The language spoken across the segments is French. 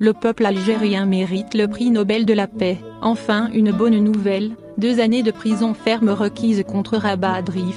Le peuple algérien mérite le prix Nobel de la paix. Enfin une bonne nouvelle, deux années de prison ferme requises contre Rabat Adrif.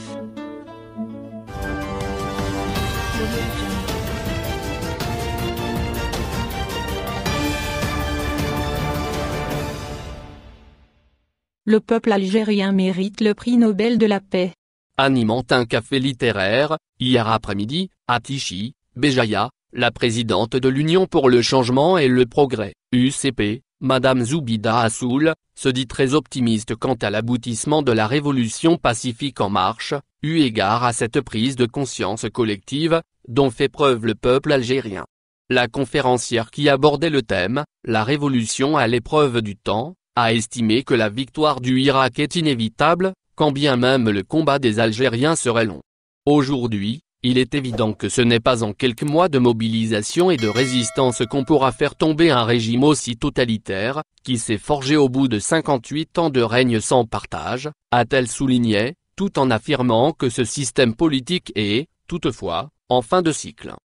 Le peuple algérien mérite le prix Nobel de la paix. Animant un café littéraire, hier après-midi, à Tichy, Béjaïa, la présidente de l'Union pour le changement et le progrès, UCP, Madame Zoubida Assoul, se dit très optimiste quant à l'aboutissement de la révolution pacifique en marche, eu égard à cette prise de conscience collective, dont fait preuve le peuple algérien. La conférencière qui abordait le thème, la révolution à l'épreuve du temps, a estimé que la victoire du Irak est inévitable, quand bien même le combat des Algériens serait long. Aujourd'hui, il est évident que ce n'est pas en quelques mois de mobilisation et de résistance qu'on pourra faire tomber un régime aussi totalitaire, qui s'est forgé au bout de 58 ans de règne sans partage, a-t-elle souligné, tout en affirmant que ce système politique est, toutefois, en fin de cycle.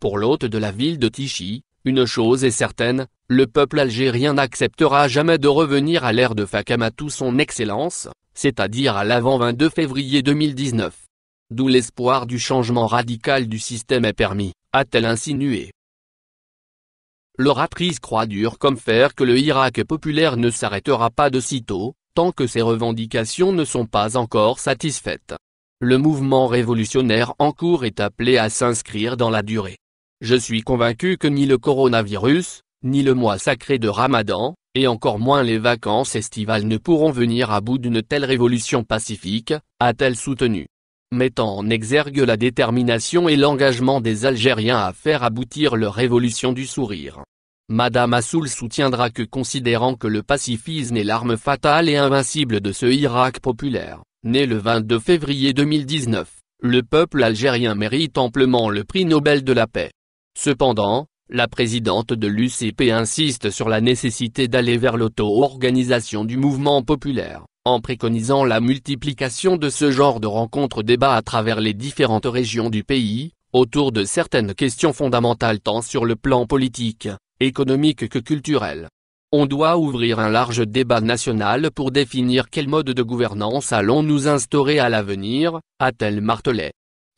Pour l'hôte de la ville de Tichy, une chose est certaine, le peuple algérien n'acceptera jamais de revenir à l'ère de tout son excellence, c'est-à-dire à l'avant 22 février 2019 d'où l'espoir du changement radical du système est permis, a-t-elle insinué. L'oratrice croit dur comme faire que le Irak populaire ne s'arrêtera pas de sitôt, tant que ses revendications ne sont pas encore satisfaites. Le mouvement révolutionnaire en cours est appelé à s'inscrire dans la durée. Je suis convaincu que ni le coronavirus, ni le mois sacré de Ramadan, et encore moins les vacances estivales ne pourront venir à bout d'une telle révolution pacifique, a-t-elle soutenu mettant en exergue la détermination et l'engagement des Algériens à faire aboutir leur révolution du sourire. Madame Assoul soutiendra que considérant que le pacifisme est l'arme fatale et invincible de ce Irak populaire, né le 22 février 2019, le peuple algérien mérite amplement le prix Nobel de la paix. Cependant, la présidente de l'UCP insiste sur la nécessité d'aller vers l'auto-organisation du mouvement populaire en préconisant la multiplication de ce genre de rencontres-débats à travers les différentes régions du pays, autour de certaines questions fondamentales tant sur le plan politique, économique que culturel. On doit ouvrir un large débat national pour définir quel mode de gouvernance allons-nous instaurer à l'avenir, a-t-elle martelé.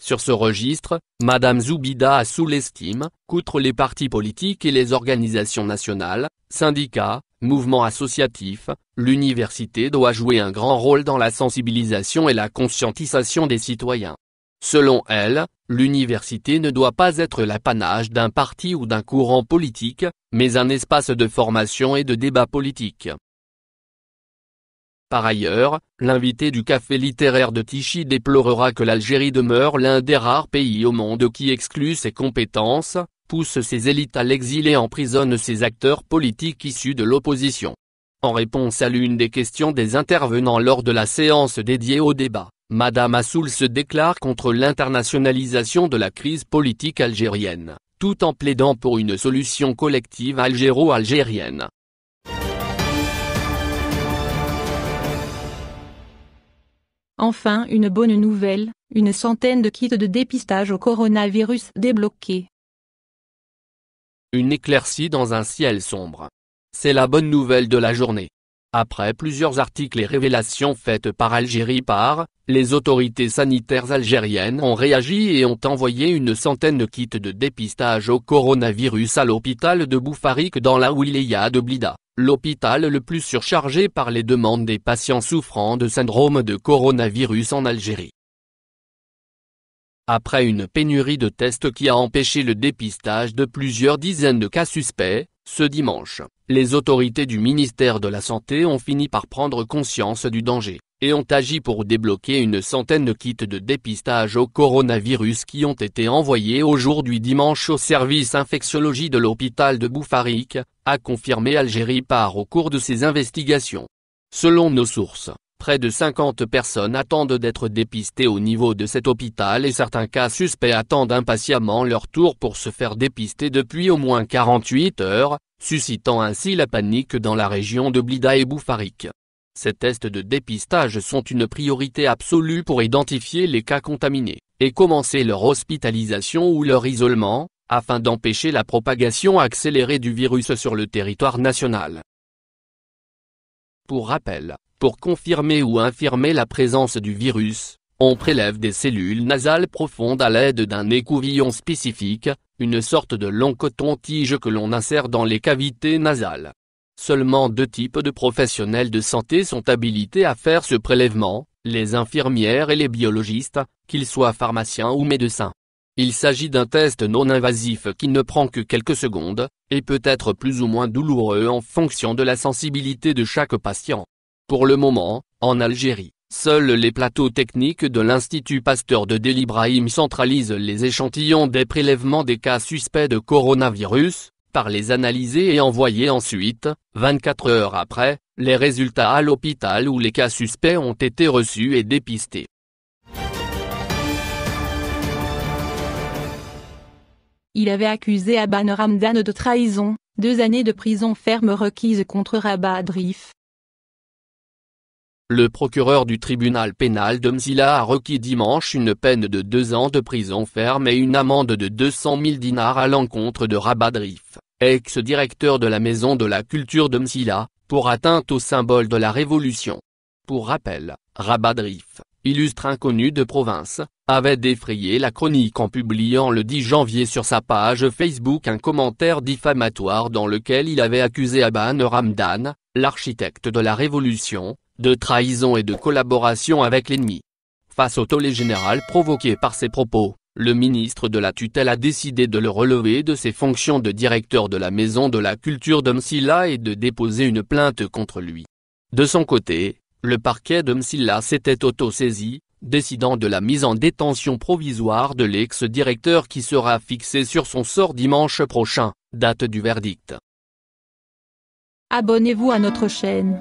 Sur ce registre, Madame Zoubida a sous l'estime, qu'outre les partis politiques et les organisations nationales, syndicats, mouvement associatif, l'université doit jouer un grand rôle dans la sensibilisation et la conscientisation des citoyens. Selon elle, l'université ne doit pas être l'apanage d'un parti ou d'un courant politique, mais un espace de formation et de débat politique. Par ailleurs, l'invité du café littéraire de Tichy déplorera que l'Algérie demeure l'un des rares pays au monde qui exclut ses compétences, pousse ses élites à l'exil et emprisonne ses acteurs politiques issus de l'opposition. En réponse à l'une des questions des intervenants lors de la séance dédiée au débat, Madame Assoul se déclare contre l'internationalisation de la crise politique algérienne, tout en plaidant pour une solution collective algéro-algérienne. Enfin une bonne nouvelle, une centaine de kits de dépistage au coronavirus débloqués. Une éclaircie dans un ciel sombre. C'est la bonne nouvelle de la journée. Après plusieurs articles et révélations faites par Algérie par, les autorités sanitaires algériennes ont réagi et ont envoyé une centaine de kits de dépistage au coronavirus à l'hôpital de Boufarik dans la wilaya de Blida, l'hôpital le plus surchargé par les demandes des patients souffrant de syndrome de coronavirus en Algérie. Après une pénurie de tests qui a empêché le dépistage de plusieurs dizaines de cas suspects, ce dimanche, les autorités du ministère de la Santé ont fini par prendre conscience du danger, et ont agi pour débloquer une centaine de kits de dépistage au coronavirus qui ont été envoyés aujourd'hui dimanche au service infectiologie de l'hôpital de Boufarik, a confirmé Algérie par au cours de ses investigations. Selon nos sources, Près de 50 personnes attendent d'être dépistées au niveau de cet hôpital et certains cas suspects attendent impatiemment leur tour pour se faire dépister depuis au moins 48 heures, suscitant ainsi la panique dans la région de Blida et Boufarik. Ces tests de dépistage sont une priorité absolue pour identifier les cas contaminés, et commencer leur hospitalisation ou leur isolement, afin d'empêcher la propagation accélérée du virus sur le territoire national. Pour rappel, pour confirmer ou infirmer la présence du virus, on prélève des cellules nasales profondes à l'aide d'un écouvillon spécifique, une sorte de long coton-tige que l'on insère dans les cavités nasales. Seulement deux types de professionnels de santé sont habilités à faire ce prélèvement, les infirmières et les biologistes, qu'ils soient pharmaciens ou médecins. Il s'agit d'un test non invasif qui ne prend que quelques secondes, et peut être plus ou moins douloureux en fonction de la sensibilité de chaque patient. Pour le moment, en Algérie, seuls les plateaux techniques de l'Institut Pasteur de Ibrahim centralisent les échantillons des prélèvements des cas suspects de coronavirus, par les analyser et envoyer ensuite, 24 heures après, les résultats à l'hôpital où les cas suspects ont été reçus et dépistés. Il avait accusé Aban Ramdan de trahison, deux années de prison ferme requises contre Rabat Drif, le procureur du tribunal pénal de Msila a requis dimanche une peine de deux ans de prison ferme et une amende de 200 000 dinars à l'encontre de Rabat ex-directeur de la Maison de la Culture de Msila, pour atteinte au symbole de la Révolution. Pour rappel, Rabadrif, illustre inconnu de province, avait défrayé la chronique en publiant le 10 janvier sur sa page Facebook un commentaire diffamatoire dans lequel il avait accusé Aban Ramdan, l'architecte de la Révolution, de trahison et de collaboration avec l'ennemi. Face au tollé général provoqué par ses propos, le ministre de la tutelle a décidé de le relever de ses fonctions de directeur de la Maison de la Culture de et de déposer une plainte contre lui. De son côté, le parquet de s'était auto-saisi, décidant de la mise en détention provisoire de l'ex-directeur qui sera fixé sur son sort dimanche prochain, date du verdict. Abonnez-vous à notre chaîne.